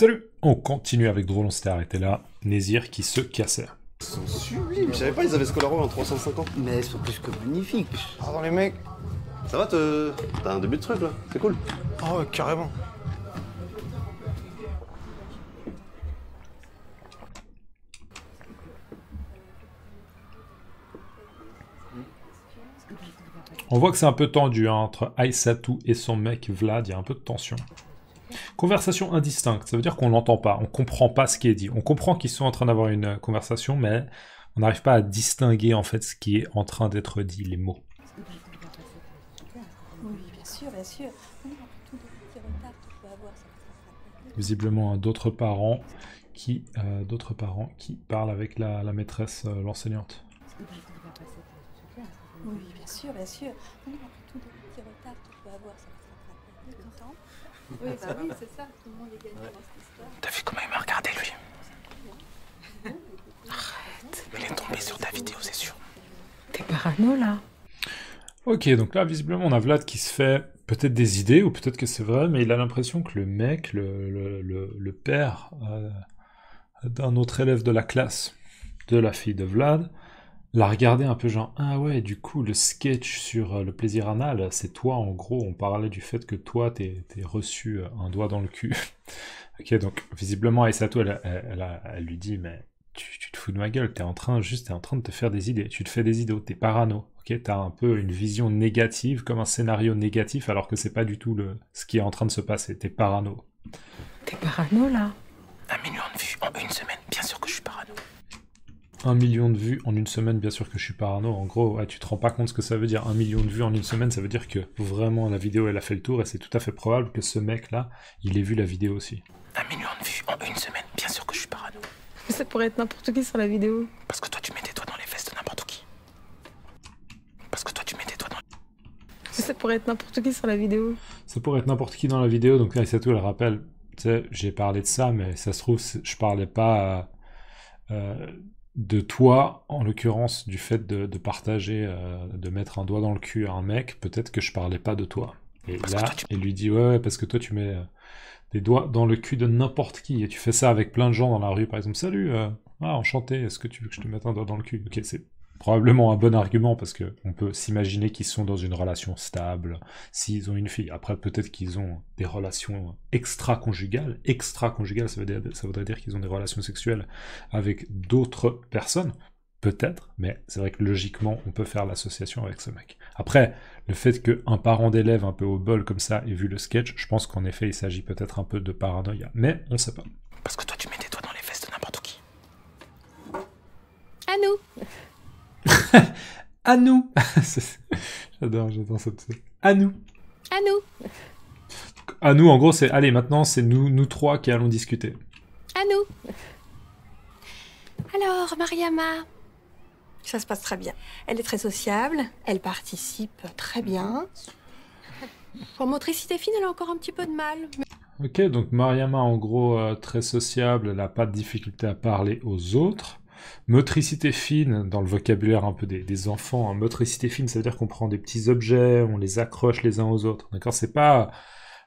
Salut On continue avec Drôle, on s'était arrêté là. Nézir qui se cassait. Ils sont je savais pas ils avaient Scolaro en 350. Mais ils sont plus que magnifiques. Pardon les mecs. Ça va, t'as un début de truc là, c'est cool. oh, carrément. On voit que c'est un peu tendu hein, entre Aïsatou et son mec Vlad, il y a un peu de tension. Conversation indistincte, ça veut dire qu'on l'entend pas, on comprend pas ce qui est dit. On comprend qu'ils sont en train d'avoir une conversation, mais on n'arrive pas à distinguer en fait ce qui est en train d'être dit, les mots. Visiblement, d'autres parents qui, euh, d'autres parents qui parlent avec la, maîtresse, euh, l'enseignante. Oui, bien sûr, bien sûr. Bah oui, c'est ça. Tout le monde est dans cette histoire. T'as vu comment il m'a regardé, lui Arrête. Il est tombé sur ta vidéo, c'est sûr. T'es parano, là Ok, donc là, visiblement, on a Vlad qui se fait peut-être des idées, ou peut-être que c'est vrai, mais il a l'impression que le mec, le, le, le, père euh, d'un autre élève de la classe de la fille de Vlad, la regarder un peu genre ah ouais du coup le sketch sur euh, le plaisir anal c'est toi en gros on parlait du fait que toi t'es reçu euh, un doigt dans le cul ok donc visiblement et elle, toi elle, lui dit mais tu, te fous de ma gueule t'es en train juste t'es en train de te faire des idées tu te fais des idées t'es parano ok t'as un peu une vision négative comme un scénario négatif alors que c'est pas du tout le ce qui est en train de se passer t'es parano t'es parano là un million de vues en une semaine 1 million de vues en une semaine, bien sûr que je suis parano. En gros, tu te rends pas compte ce que ça veut dire. un million de vues en une semaine, ça veut dire que vraiment la vidéo, elle a fait le tour et c'est tout à fait probable que ce mec-là, il ait vu la vidéo aussi. 1 million de vues en une semaine, bien sûr que je suis parano. Mais ça pourrait être n'importe qui sur la vidéo. Parce que toi, tu mets tes doigts dans les fesses de n'importe qui. Parce que toi, tu mets tes doigts dans les... Ça pourrait être n'importe qui sur la vidéo. Ça pourrait être n'importe qui dans la vidéo, donc là, c'est tout, elle rappelle. Tu sais, j'ai parlé de ça, mais ça se trouve, je parlais pas... Euh, euh, de toi, en l'occurrence, du fait de, partager, euh, de mettre un doigt dans le cul à un mec, peut-être que je parlais pas de toi. Et là, il lui dit ouais, parce que toi, tu mets euh, des doigts dans le cul de n'importe qui. Et tu fais ça avec plein de gens dans la rue, par exemple. Salut, euh, ah, enchanté, est-ce que tu veux que je te mette un doigt dans le cul Ok, c'est probablement un bon argument parce que on peut s'imaginer qu'ils sont dans une relation stable s'ils ont une fille. Après, peut-être qu'ils ont des relations extra-conjugales. Extra-conjugales, ça, ça, voudrait dire qu'ils ont des relations sexuelles avec d'autres personnes. Peut-être, mais c'est vrai que logiquement, on peut faire l'association avec ce mec. Après, le fait qu'un parent d'élève un peu au bol comme ça ait vu le sketch, je pense qu'en effet, il s'agit peut-être un peu de paranoïa. Mais on ne sait pas. Parce que toi, tu mets des à nous. j'adore, j'adore ça. À nous. À nous. à nous, en gros, c'est allez, maintenant, c'est nous, nous trois qui allons discuter. À nous. Alors, Mariama, ça se passe très bien. Elle est très sociable, elle participe très bien. Pour motricité fine, elle a encore un petit peu de mal. Ok, donc Mariama, en gros, euh, très sociable, elle n'a pas de difficulté à parler aux autres. Motricité fine, dans le vocabulaire un peu des, enfants, hein. motricité fine, ça veut dire qu'on prend des petits objets, on les accroche les uns aux autres. D'accord C'est pas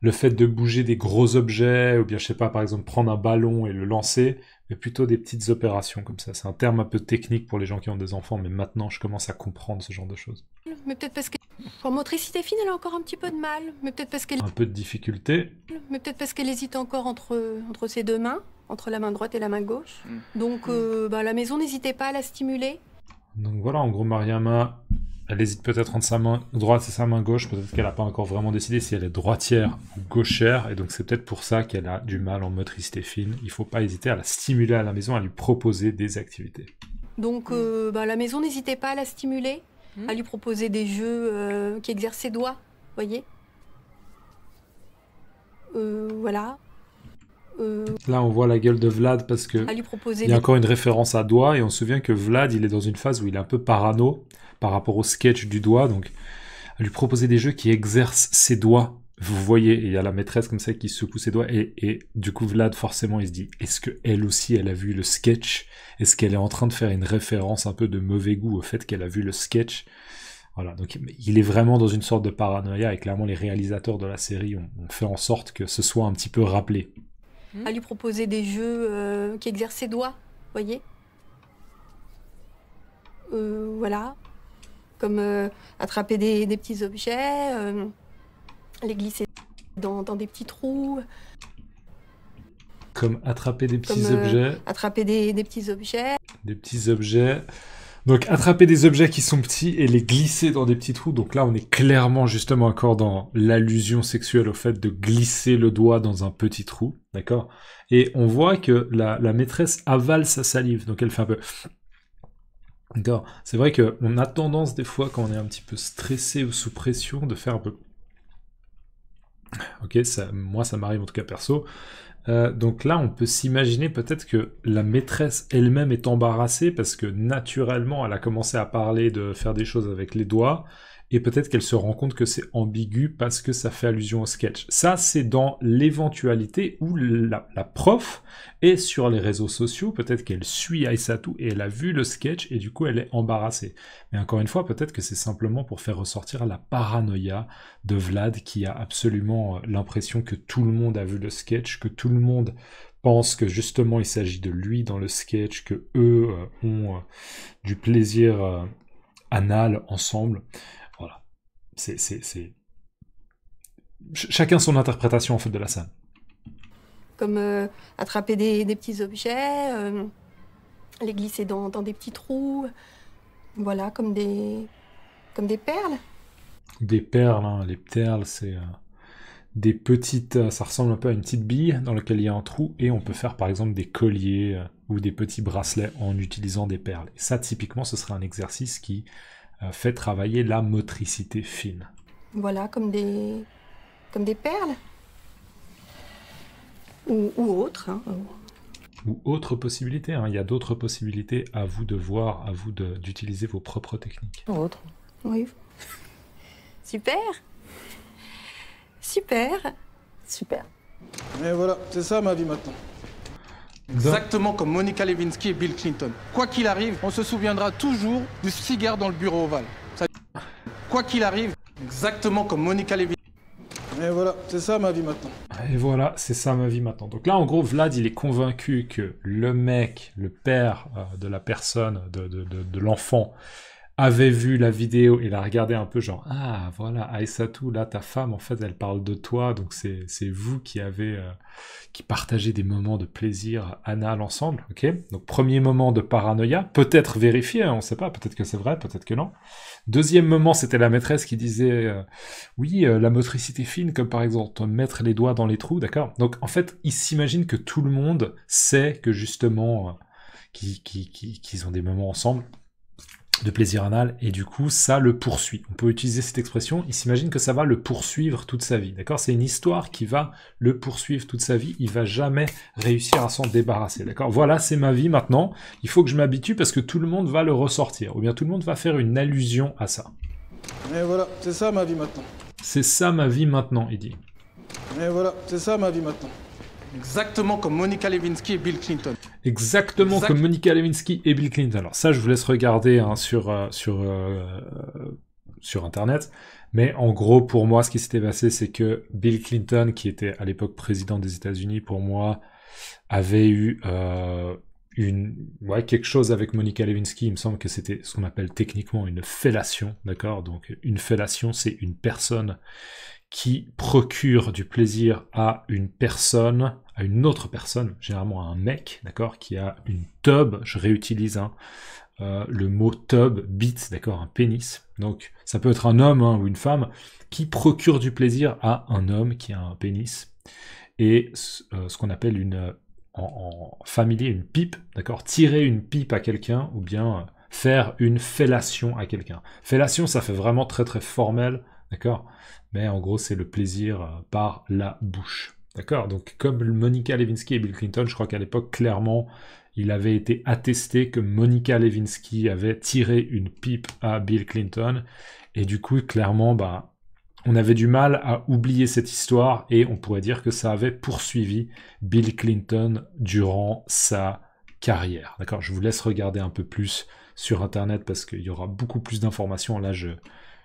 le fait de bouger des gros objets, ou bien, je sais pas, par exemple, prendre un ballon et le lancer, mais plutôt des petites opérations comme ça. C'est un terme un peu technique pour les gens qui ont des enfants, mais maintenant, je commence à comprendre ce genre de choses. Mais que. Pour motricité fine, elle a encore un petit peu de mal, mais peut-être parce qu'elle... Un peu de difficulté. Mais peut-être parce qu'elle hésite encore entre ses deux mains entre la main droite et la main gauche. Mm. Donc, mm. Euh, bah, la maison, n'hésitez pas à la stimuler. Donc voilà, en gros, Mariama, elle hésite peut-être entre sa main droite et sa main gauche. Peut-être qu'elle n'a pas encore vraiment décidé si elle est droitière ou gauchère. Et donc, c'est peut-être pour ça qu'elle a du mal en motricité fine. Il ne faut pas hésiter à la stimuler à la maison, à lui proposer des activités. Donc, mm. euh, bah, la maison, n'hésitez pas à la stimuler, à lui proposer des jeux euh, qui exercent ses doigts, voyez voilà, Là, on voit la gueule de Vlad parce que il y a encore une référence à Doigt et on se souvient que Vlad, il est dans une phase où il est un peu parano par rapport au sketch du doigt. Donc, à lui proposer des jeux qui exercent ses doigts. Vous voyez, il y a la maîtresse comme ça qui secoue ses doigts et, du coup Vlad forcément il se dit est-ce qu'elle aussi elle a vu le sketch Est-ce qu'elle est en train de faire une référence un peu de mauvais goût au fait qu'elle a vu le sketch voilà, donc il est vraiment dans une sorte de paranoïa et clairement les réalisateurs de la série ont, fait en sorte que ce soit un petit peu rappelé. Hmm. à lui proposer des jeux euh, qui exercent ses doigts, voyez euh, Voilà. Comme euh, attraper des, petits objets, les glisser dans, des petits trous. Comme attraper des petits objets. Attraper des petits objets. Des petits objets. Donc attraper des objets qui sont petits et les glisser dans des petits trous. Donc là, on est clairement justement encore dans l'allusion sexuelle au fait de glisser le doigt dans un petit trou, d'accord Et on voit que la, maîtresse avale sa salive, donc elle fait un peu. D'accord. C'est vrai que a tendance des fois quand on est un petit peu stressé ou sous pression de faire un peu. Ok, ça, moi ça m'arrive en tout cas perso. Euh, donc là, on peut s'imaginer peut-être que la maîtresse elle-même est embarrassée parce que naturellement, elle a commencé à parler de faire des choses avec les doigts et peut-être qu'elle se rend compte que c'est ambigu parce que ça fait allusion au sketch. Ça, c'est dans l'éventualité où la, prof est sur les réseaux sociaux, peut-être qu'elle suit Aïssatou et elle a vu le sketch et du coup elle est embarrassée. Mais encore une fois, peut-être que c'est simplement pour faire ressortir la paranoïa de Vlad qui a absolument euh, l'impression que tout le monde a vu le sketch, que tout le monde pense que justement il s'agit de lui dans le sketch, que eux euh, ont euh, du plaisir anal ensemble c'est, Chacun son interprétation en fait de la scène. Comme euh, attraper des, petits objets, euh, les glisser dans, des petits trous, voilà, comme des, comme des perles. Des perles, hein. les perles, c'est euh, des petites. Ça ressemble un peu à une petite bille dans laquelle il y a un trou et on peut faire par exemple des colliers ou des petits bracelets en utilisant des perles. ça, typiquement, ce serait un exercice qui euh, fait travailler la motricité fine. Voilà, comme des, comme des perles ou, autre. Hein. Ou autre possibilité, hein. il y a d'autres possibilités à vous de voir, à vous d'utiliser vos propres techniques. autre. Oui. Super Super Super. Et voilà, c'est ça ma vie maintenant. Exactement comme Monica Lewinsky et Bill Clinton. Quoi qu'il arrive, on se souviendra toujours du cigare dans le bureau ovale. Quoi qu'il arrive, exactement comme Monica Lewinsky. Et voilà, c'est ça ma vie maintenant. Et voilà, c'est ça ma vie maintenant. Donc là, en gros, Vlad, il est convaincu que le mec, le père euh, de la personne, de, de, de l'enfant, avait vu la vidéo et la regardé un peu genre ah voilà Aïssatou là ta femme en fait elle parle de toi donc c'est vous qui avez euh, qui partagez des moments de plaisir anal ensemble ok donc premier moment de paranoïa peut-être vérifié on hein, on sait pas peut-être que c'est vrai peut-être que non deuxième moment c'était la maîtresse qui disait euh, oui euh, la motricité fine comme par exemple mettre les doigts dans les trous d'accord donc en fait il s'imagine que tout le monde sait que justement qui qu'ils qui qui ont des moments ensemble de plaisir anal, et du coup, ça le poursuit. On peut utiliser cette expression, il s'imagine que ça va le poursuivre toute sa vie, d'accord C'est une histoire qui va le poursuivre toute sa vie, il va jamais réussir à s'en débarrasser, d'accord Voilà, c'est ma vie maintenant, il faut que je m'habitue parce que tout le monde va le ressortir, ou bien tout le monde va faire une allusion à ça. Et voilà, c'est ça ma vie maintenant. C'est ça ma vie maintenant, il dit. Et voilà, c'est ça ma vie maintenant. Exactement comme Monica Lewinsky et Bill Clinton. Exactement comme Monica Lewinsky et Bill Clinton. Alors ça, je vous laisse regarder hein, sur, euh, sur, euh, sur Internet. Mais en gros, pour moi, ce qui s'était passé, c'est que Bill Clinton, qui était à l'époque président des États-Unis, pour moi, avait eu euh, une, ouais, quelque chose avec Monica Lewinsky. Il me semble que c'était ce qu'on appelle techniquement une fellation, d'accord Donc une fellation, c'est une personne qui procure du plaisir à une personne, à une autre personne, généralement à un mec, d'accord, qui a une tub, je réutilise euh, le mot tub, bit, d'accord, un pénis. Donc ça peut être un homme hein, ou une femme qui procure du plaisir à un homme qui a un pénis. Et ce euh, qu'on appelle une, en, familier, une pipe, d'accord, tirer une pipe à quelqu'un ou bien faire une fellation à quelqu'un. Fellation, ça fait vraiment très très formel, D'accord Mais en gros, c'est le plaisir euh, par la bouche. D'accord Donc, comme Monica Lewinsky et Bill Clinton, je crois qu'à l'époque, clairement, il avait été attesté que Monica Lewinsky avait tiré une pipe à Bill Clinton. Et du coup, clairement, bah, on avait du mal à oublier cette histoire et on pourrait dire que ça avait poursuivi Bill Clinton durant sa carrière. D'accord Je vous laisse regarder un peu plus sur Internet parce qu'il y aura beaucoup plus d'informations. Là, je,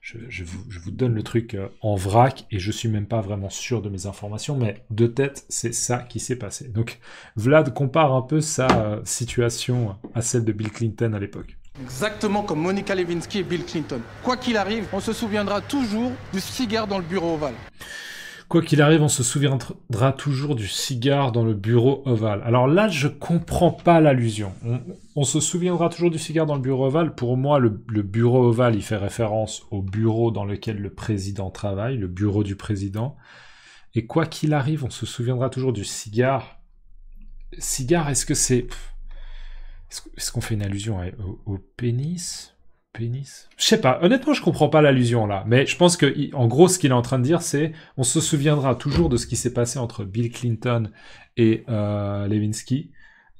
je, vous, vous, donne le truc euh, en vrac et je suis même pas vraiment sûr de mes informations, mais de tête, c'est ça qui s'est passé. Donc Vlad compare un peu sa euh, situation à celle de Bill Clinton à l'époque. Exactement comme Monica Lewinsky et Bill Clinton. Quoi qu'il arrive, on se souviendra toujours du cigare dans le bureau ovale. Quoi qu'il arrive, on se souviendra toujours du cigare dans le bureau ovale. Alors là, je comprends pas l'allusion. On, se souviendra toujours du cigare dans le bureau ovale. Pour moi, le, bureau ovale, il fait référence au bureau dans lequel le président travaille, le bureau du président. Et quoi qu'il arrive, on se souviendra toujours du cigare. Cigare, est-ce que c'est... Est-ce qu'on fait une allusion au pénis pénis Je sais pas, honnêtement, je comprends pas l'allusion là, mais je pense que en gros ce qu'il est en train de dire c'est on se souviendra toujours de ce qui s'est passé entre Bill Clinton et euh, Levinsky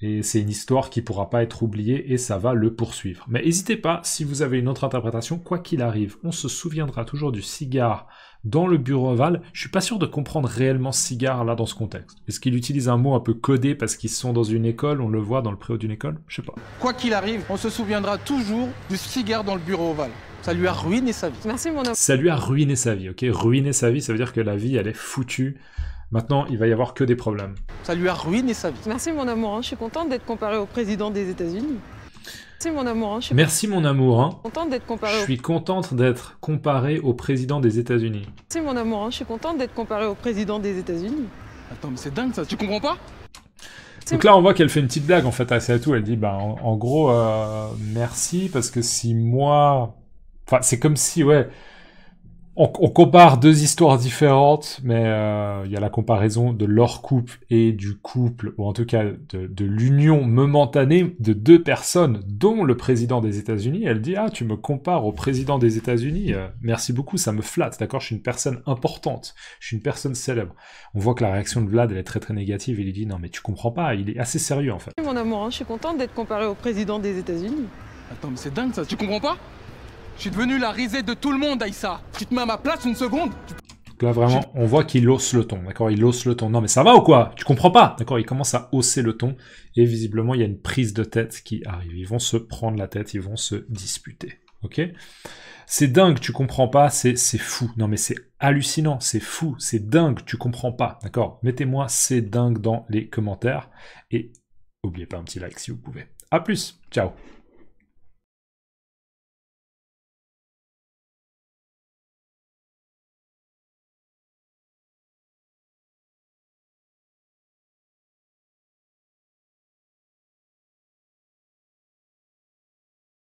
et c'est une histoire qui pourra pas être oubliée et ça va le poursuivre. Mais n'hésitez pas, si vous avez une autre interprétation, quoi qu'il arrive, on se souviendra toujours du cigare dans le bureau ovale. Je suis pas sûr de comprendre réellement cigare là dans ce contexte. Est-ce qu'il utilise un mot un peu codé parce qu'ils sont dans une école, on le voit dans le préau d'une école Je sais pas. Quoi qu'il arrive, on se souviendra toujours du cigare dans le bureau ovale. Ça lui a ruiné sa vie. Merci mon homme. Ça lui a ruiné sa vie, ok Ruiner sa vie, ça veut dire que la vie, elle est foutue. Maintenant, il va y avoir que des problèmes. Ça lui a ruiné sa vie. Merci mon amour, hein. je suis contente d'être comparée au président des États-Unis. Merci mon amour. Hein. Je suis Merci mon amour. Hein. Contente d'être comparée Je suis contente d'être comparée au président des États-Unis. Merci mon amour. Hein. Je suis contente d'être comparée au président des États-Unis. Attends, mais c'est dingue ça. Tu comprends pas donc là, on voit qu'elle fait une petite blague en fait assez à tout. Elle dit, bah, en, gros, euh, merci parce que si moi, enfin, c'est comme si, ouais, on, compare deux histoires différentes, mais euh, il y a la comparaison de leur couple et du couple, ou en tout cas de, l'union momentanée de deux personnes, dont le président des États-Unis. Elle dit Ah, tu me compares au président des États-Unis. Euh, merci beaucoup, ça me flatte. D'accord, je suis une personne importante. Je suis une personne célèbre. On voit que la réaction de Vlad, elle est très très négative. Il dit Non, mais tu comprends pas. Il est assez sérieux en fait. Mon amour, hein, je suis contente d'être comparée au président des États-Unis. Attends, mais c'est dingue ça. Tu comprends pas je suis devenu la risée de tout le monde, Aïssa. Tu te mets à ma place une seconde là, vraiment, on voit qu'il hausse le ton, d'accord Il hausse le ton. Non, mais ça va ou quoi Tu comprends pas D'accord Il commence à hausser le ton. Et visiblement, il y a une prise de tête qui arrive. Ils vont se prendre la tête, ils vont se disputer. Ok C'est dingue, tu comprends pas, c'est fou. Non, mais c'est hallucinant, c'est fou, c'est dingue, tu comprends pas. D'accord Mettez-moi c'est dingue dans les commentaires. Et oubliez pas un petit like si vous pouvez. A plus, ciao